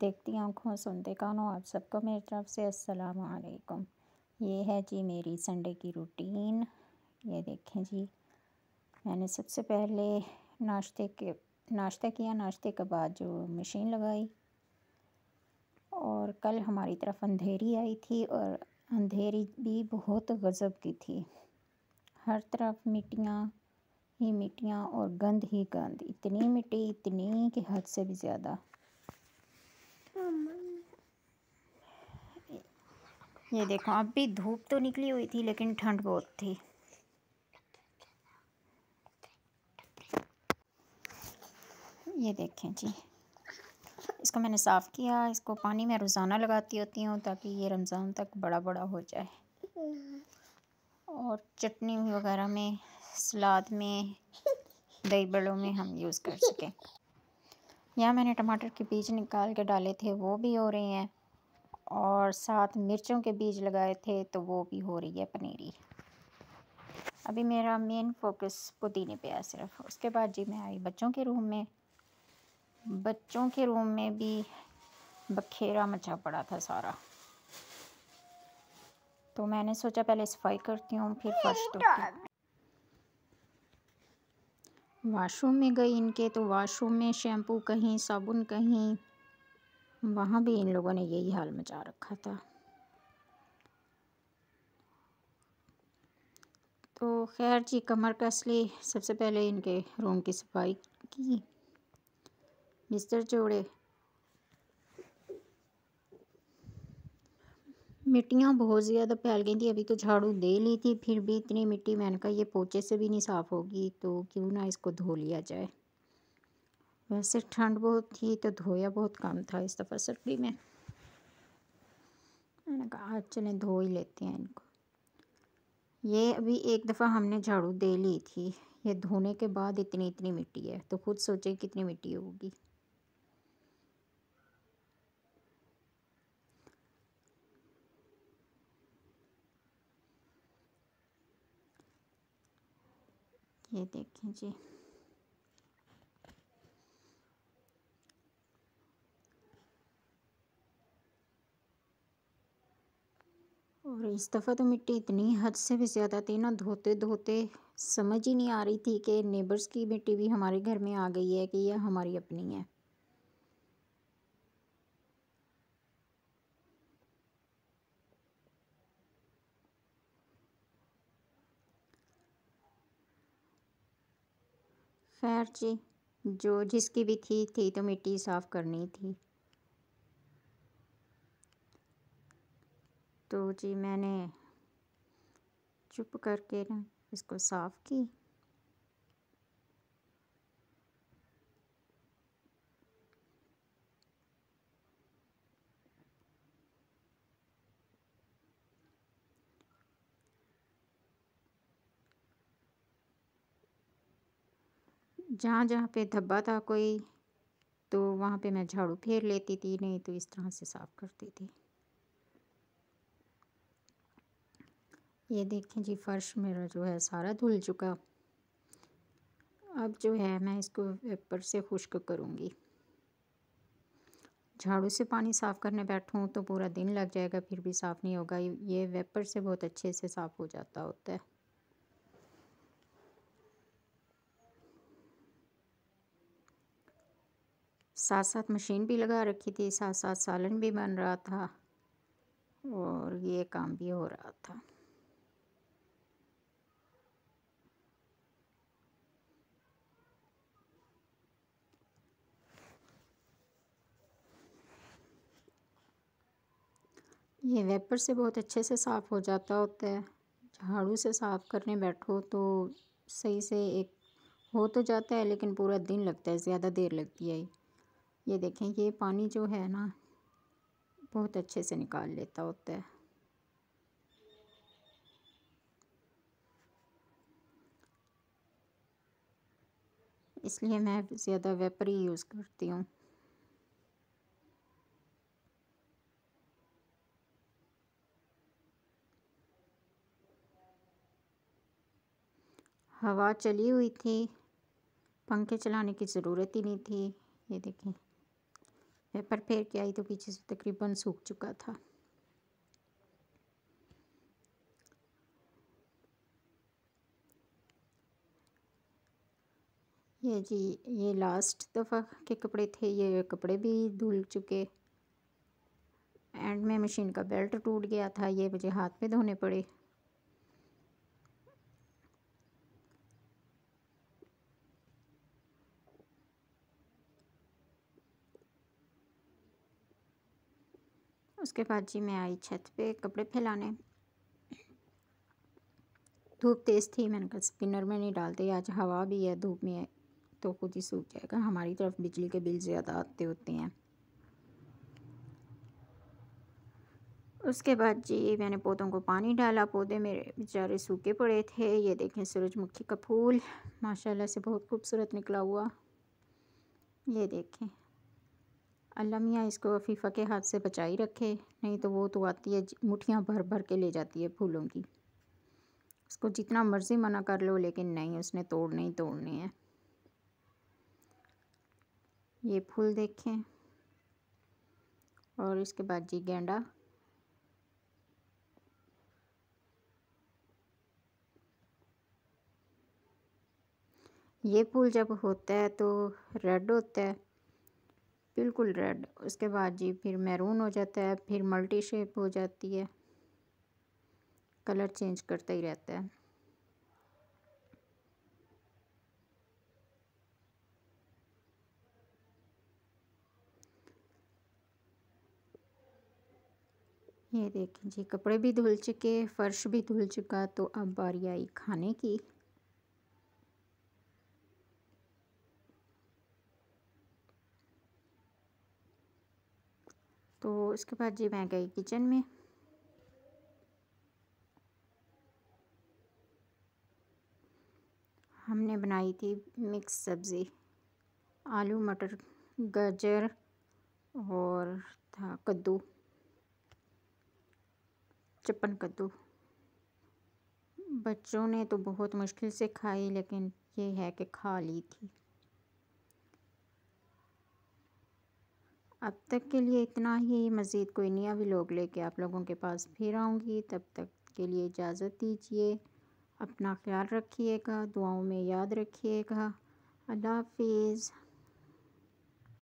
देखती आँखों सुनते कानों आप सबको मेरी तरफ से अस्सलाम वालेकुम ये है जी मेरी संडे की रूटीन ये देखें जी मैंने सबसे पहले नाश्ते के नाश्ता किया नाश्ते के बाद जो मशीन लगाई और कल हमारी तरफ अंधेरी आई थी और अंधेरी भी बहुत गज़ब की थी हर तरफ मिट्टियाँ ही मिट्टियाँ और गंद ही गंद इतनी मिट्टी इतनी कि हद से भी ज़्यादा ये देखो अब भी धूप तो निकली हुई थी लेकिन ठंड बहुत थी ये देखें जी इसको मैंने साफ़ किया इसको पानी में रोज़ाना लगाती होती हूँ ताकि ये रमज़ान तक बड़ा बड़ा हो जाए और चटनी वगैरह में सलाद में दही बड़ों में हम यूज़ कर सकें यहाँ मैंने टमाटर के बीज निकाल के डाले थे वो भी हो रहे हैं और साथ मिर्चों के बीज लगाए थे तो वो भी हो रही है पनीरी अभी मेरा मेन फोकस पुदीने पे है सिर्फ उसके बाद जी मैं आई बच्चों के रूम में बच्चों के रूम में भी बखेरा मचा पड़ा था सारा तो मैंने सोचा पहले सफाई करती हूँ फिर फर्श तो वाशरूम में गई इनके तो वाशरूम में शैम्पू कहीं साबुन कहीं वहाँ भी इन लोगों ने यही हाल मचा रखा था तो खैर जी कमर कस ली सबसे पहले इनके रूम की सफाई की बिस्तर जोड़े मिट्टियाँ बहुत ज़्यादा फैल गई थी अभी तो झाड़ू दे ली थी फिर भी इतनी मिट्टी मैंने कहा ये पोचे से भी नहीं साफ़ होगी तो क्यों ना इसको धो लिया जाए वैसे ठंड बहुत थी तो धोया बहुत कम था इस दफ़ा सर्दी में मैंने कहा आज चले धो ही लेते हैं इनको ये अभी एक दफ़ा हमने झाड़ू दे ली थी ये धोने के बाद इतनी इतनी मिट्टी है तो खुद सोचे कितनी मिट्टी होगी ये देखें जी और इस दफ़ा तो मिट्टी इतनी हद से भी ज़्यादा थी ना धोते धोते समझ ही नहीं आ रही थी कि नेबर्स की मिट्टी भी हमारे घर में आ गई है कि यह हमारी अपनी है खैर जी जो जिसकी भी थी थी तो मिट्टी साफ़ करनी थी तो जी मैंने चुप करके ना इसको साफ़ की जहाँ जहाँ पे धब्बा था कोई तो वहाँ पे मैं झाड़ू फेर लेती थी नहीं तो इस तरह से साफ़ करती थी ये देखें जी फ़र्श मेरा जो है सारा धुल चुका अब जो है मैं इसको पेपर से खुश्क करूँगी झाड़ू से पानी साफ़ करने बैठूँ तो पूरा दिन लग जाएगा फिर भी साफ़ नहीं होगा ये वेपर से बहुत अच्छे से साफ़ हो जाता होता है साथ साथ मशीन भी लगा रखी थी साथ साथ सालन भी बन रहा था और ये काम भी हो रहा था ये वेपर से बहुत अच्छे से साफ़ हो जाता होता है झाड़ू से साफ़ करने बैठो तो सही से एक हो तो जाता है लेकिन पूरा दिन लगता है ज़्यादा देर लगती है ये देखें ये पानी जो है ना बहुत अच्छे से निकाल लेता होता है इसलिए मैं ज़्यादा वेपर ही यूज़ करती हूँ हवा चली हुई थी पंखे चलाने की ज़रूरत ही नहीं थी ये देखें पेपर फेर के आई तो पीछे से तकरीबन सूख चुका था ये जी ये लास्ट दफ़ा के कपड़े थे ये कपड़े भी धुल चुके एंड में मशीन का बेल्ट टूट गया था ये मुझे हाथ में धोने पड़े उसके बाद जी मैं आई छत पे कपड़े फैलाने धूप तेज़ थी मैंने कहा स्पिनर में नहीं डालते आज हवा भी है धूप में है तो खुद ही सूख जाएगा हमारी तरफ बिजली के बिल ज़्यादा आते होते हैं उसके बाद जी मैंने पौधों को पानी डाला पौधे मेरे बेचारे सूखे पड़े थे ये देखें सूरजमुखी का फूल माशाल्लाह से बहुत खूबसूरत निकला हुआ ये देखें अल्लाह मियाँ इसको अफीफ़ा के हाथ से बचाई रखे नहीं तो वो तो आती है मुठियाँ भर भर के ले जाती है फूलों की उसको जितना मर्ज़ी मना कर लो लेकिन नहीं उसने तोड़ने ही तोड़ने हैं ये फूल देखें और इसके बाद जी गेंडा ये फूल जब होता है तो रेड होता है बिल्कुल रेड उसके बाद जी फिर मैरून हो जाता है फिर मल्टी शेप हो जाती है कलर चेंज करता ही रहता है ये देखें जी कपड़े भी धुल चुके फ़र्श भी धुल चुका तो अब बारी आई खाने की तो इसके बाद जी मैं गई किचन में हमने बनाई थी मिक्स सब्ज़ी आलू मटर गाजर और था कद्दू चप्पन कद्दू बच्चों ने तो बहुत मुश्किल से खाई लेकिन ये है कि खा ली थी अब तक के लिए इतना ही मज़ीद कोई नया लोग लेके आप लोगों के पास फिर आऊँगी तब तक के लिए इजाज़त दीजिए अपना ख्याल रखिएगा दुआओं में याद रखिएगा अल्लाह हाफिज़